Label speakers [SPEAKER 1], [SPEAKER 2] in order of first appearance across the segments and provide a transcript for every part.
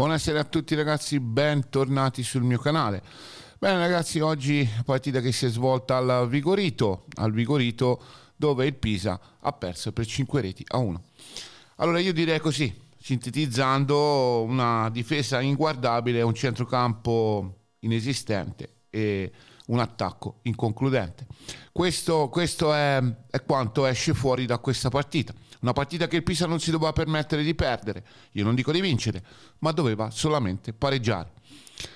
[SPEAKER 1] Buonasera a tutti ragazzi, bentornati sul mio canale. Bene ragazzi, oggi partita che si è svolta al Vigorito, al Vigorito dove il Pisa ha perso per 5 reti a 1. Allora io direi così, sintetizzando una difesa inguardabile, un centrocampo inesistente e un attacco inconcludente. Questo, questo è, è quanto esce fuori da questa partita. Una partita che il Pisa non si doveva permettere di perdere, io non dico di vincere, ma doveva solamente pareggiare.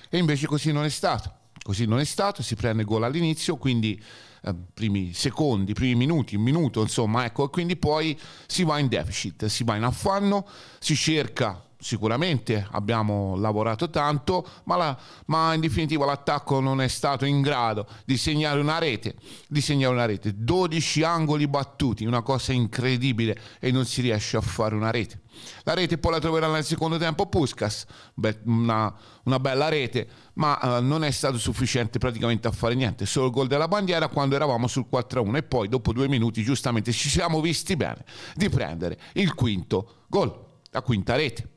[SPEAKER 1] E invece così non è stato. Così non è stato, si prende il gol all'inizio, quindi eh, primi secondi, primi minuti, un minuto, insomma, ecco, e quindi poi si va in deficit, si va in affanno, si cerca sicuramente abbiamo lavorato tanto, ma, la, ma in definitiva l'attacco non è stato in grado di segnare una rete, di segnare una rete, 12 angoli battuti, una cosa incredibile e non si riesce a fare una rete. La rete poi la troverà nel secondo tempo Puskas, una, una, bella rete, ma eh, non è stato sufficiente praticamente a fare niente, solo il gol della bandiera quando eravamo sul 4-1 e poi dopo due minuti giustamente ci siamo visti bene di prendere il quinto gol, la quinta rete.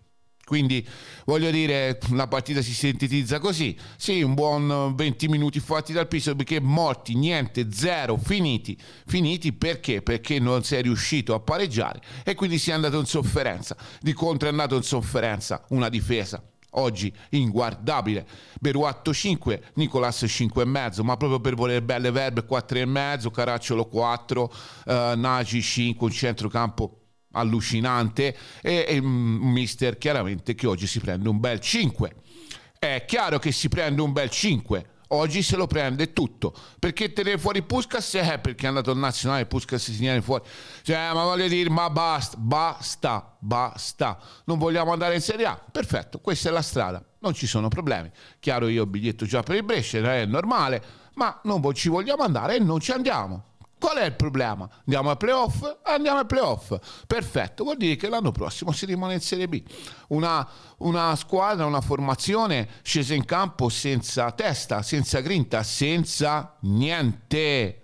[SPEAKER 1] Quindi voglio dire, la partita si sintetizza così. Sì, un buon 20 eh, minuti fatti dal Piso perché morti, niente, zero, finiti. Finiti perché? Perché non si è riuscito a pareggiare e quindi si è andato in sofferenza. Di contro è andato in sofferenza una difesa oggi inguardabile. Beruatto 5, Nicolas 5,5, ma proprio per voler belle verbe 4,5, Caracciolo 4, eh, Nagi 5, un centrocampo allucinante e, e un mm, mister chiaramente che oggi si prende un bel 5. È chiaro che si prende un bel 5 oggi se lo prende tutto perché tenere fuori Puskas è eh, perché è andato al nazionale Puskas si tiene fuori cioè eh, ma voglio dire ma basta basta basta non vogliamo andare in Serie A perfetto questa è la strada non ci sono problemi chiaro io ho biglietto già per il Brescia è normale ma non ci vogliamo andare e non ci andiamo Qual è il problema? Andiamo ai playoff? Andiamo ai playoff. Perfetto, vuol dire che l'anno prossimo si rimane in Serie B. Una, una, squadra, una formazione scesa in campo senza testa, senza grinta, senza niente.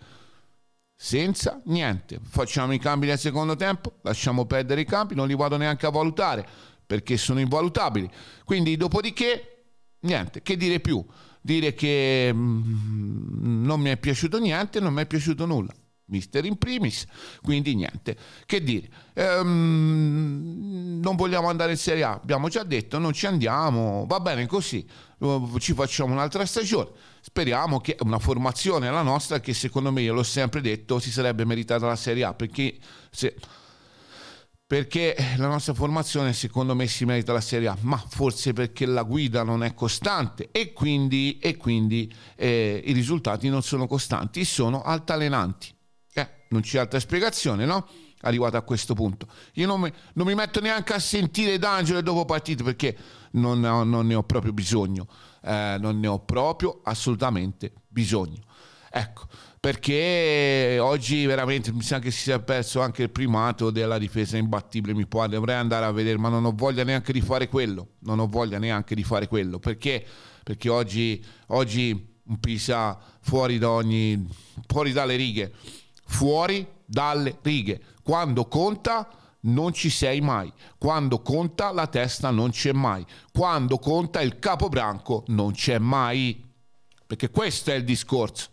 [SPEAKER 1] Senza niente. Facciamo i cambi nel secondo tempo, lasciamo perdere i campi, non li vado neanche a valutare perché sono invalutabili. Quindi dopodiché, niente, che dire più? dire che mm, non mi è piaciuto niente, non mi è piaciuto nulla mister in primis, quindi niente. Che dire, ehm, non vogliamo andare in Serie A, abbiamo già detto, non ci andiamo, va bene così, eh, ci facciamo un'altra stagione. Speriamo che una formazione, la nostra, che secondo me, io l'ho sempre detto, si sarebbe meritata la Serie A, perché se perché la nostra formazione secondo me si merita la Serie A, ma forse perché la guida non è costante e quindi, e quindi eh, i risultati non sono costanti, sono altalenanti non c'è altra spiegazione, no? Arrivato a questo punto. Io non mi, non mi metto neanche a sentire D'Angelo dopo partito perché non, non, ne ho proprio bisogno, eh, non ne ho proprio assolutamente bisogno. Ecco, perché oggi veramente mi sa che si sia perso anche il primato della difesa imbattibile, mi può, dovrei andare a vedere, ma non ho voglia neanche di fare quello, non ho voglia neanche di fare quello, perché, perché oggi, oggi un Pisa fuori, da ogni, fuori dalle righe, fuori dalle righe. Quando conta non ci sei mai. Quando conta la testa non c'è mai. Quando conta il capobranco non c'è mai. Perché questo è il discorso.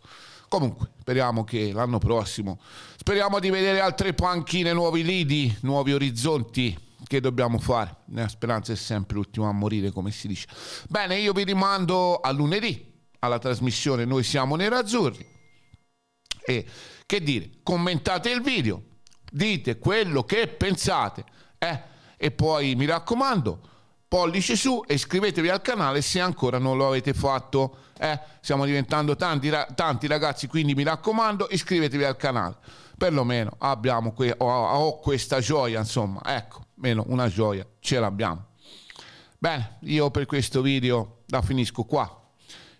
[SPEAKER 1] Comunque, speriamo che l'anno prossimo, speriamo di vedere altre panchine, nuovi lidi, nuovi orizzonti. Che dobbiamo fare? La speranza è sempre l'ultima a morire, come si dice. Bene, io vi rimando a lunedì alla trasmissione Noi siamo nerazzurri e che dire, commentate il video, dite quello che pensate. Eh? E poi mi raccomando, pollice su e iscrivetevi al canale se ancora non lo avete fatto. Eh? Stiamo diventando tanti, tanti, ragazzi, quindi mi raccomando, iscrivetevi al canale. Perlomeno abbiamo que- ho, ho questa gioia, insomma, ecco, meno una gioia ce l'abbiamo. Bene, io per questo video la finisco qua.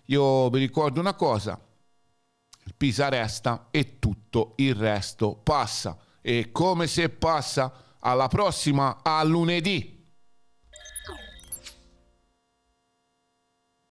[SPEAKER 1] Io vi ricordo una cosa, Pisa resta e tutto il resto passa. E come se passa, alla prossima, a lunedì!